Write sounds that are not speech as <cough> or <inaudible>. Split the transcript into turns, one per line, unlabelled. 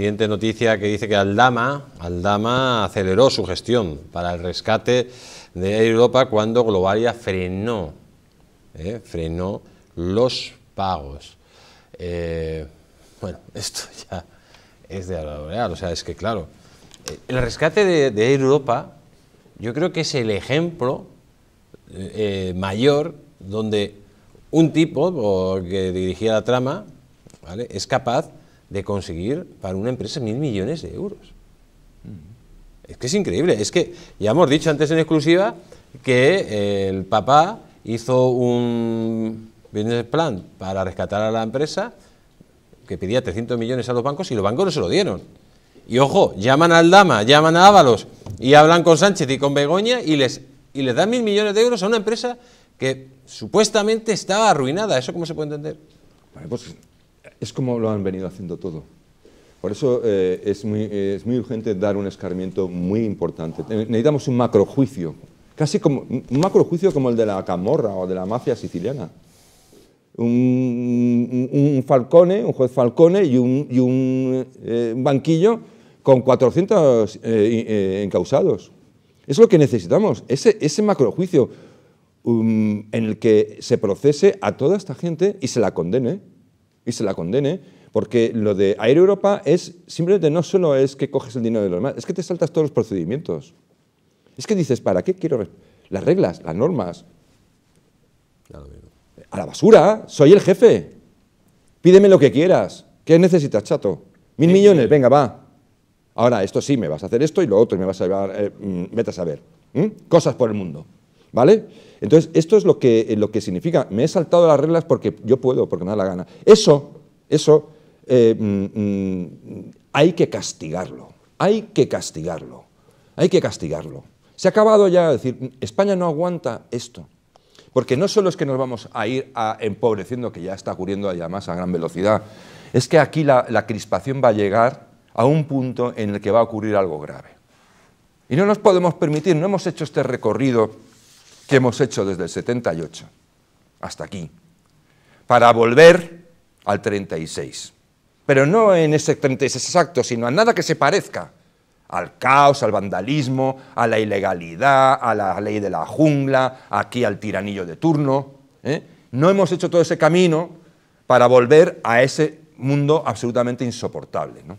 Siguiente noticia que dice que Aldama, Aldama aceleró su gestión para el rescate de Europa cuando Globalia frenó, eh, frenó los pagos. Eh, bueno, <laughs> esto ya es de real, o sea, es que claro, eh, el rescate de, Europa yo creo que es el ejemplo mayor donde un tipo que dirigía la trama es capaz de conseguir para una empresa mil millones de euros. Mm. Es que es increíble, es que ya hemos dicho antes en exclusiva que eh, el papá hizo un business plan para rescatar a la empresa que pedía 300 millones a los bancos y los bancos no se lo dieron. Y ojo, llaman al Dama, llaman a Ábalos y hablan con Sánchez y con Begoña y les, y les dan mil millones de euros a una empresa que supuestamente estaba arruinada. ¿Eso cómo se puede entender?
pues es como lo han venido haciendo todo. Por eso eh, es, muy, urgente dar un escarmiento muy importante. Eh, necesitamos un macrojuicio, casi como un macrojuicio como el de la camorra o de la mafia siciliana. Un, falcone, un juez falcone y un, eh, banquillo con 400 encausados. Es lo que necesitamos, ese, macrojuicio um, en el que se procese a toda esta gente y se la condene y se la condene, porque lo de Aero Europa es simplemente no solo es que coges el dinero de los demás, es que te saltas todos los procedimientos. Es que dices, ¿para qué quiero las reglas, las normas? a la basura, soy el jefe. Pídeme lo que quieras. ¿Qué necesitas, chato? Mil millones, venga, va. Ahora, esto sí, me vas a hacer esto y lo otro, y me vas a llevar, eh, mm, a saber. Cosas por el mundo. ¿Vale? Entonces, esto es lo que, eh, lo que significa. Me he saltado las reglas porque yo puedo, porque me da la gana. Eso, eso, eh, mm, mm, hay que castigarlo. Hay que castigarlo. Hay que castigarlo. Se ha acabado ya decir, mm, España no aguanta esto. Porque no solo es que nos vamos a ir empobreciendo, que ya está ocurriendo allá más a gran velocidad, es que aquí la, la crispación va a llegar a un punto en el que va a ocurrir algo grave. Y no nos podemos permitir, no hemos hecho este recorrido que hemos hecho desde el 78 hasta aquí, para volver al 36. Pero no en ese 36 exacto, sino a nada que se parezca al caos, al vandalismo, a la ilegalidad, a la ley de la jungla, aquí al tiranillo de turno. ¿eh? No hemos hecho todo ese camino para volver a ese mundo absolutamente insoportable. ¿no?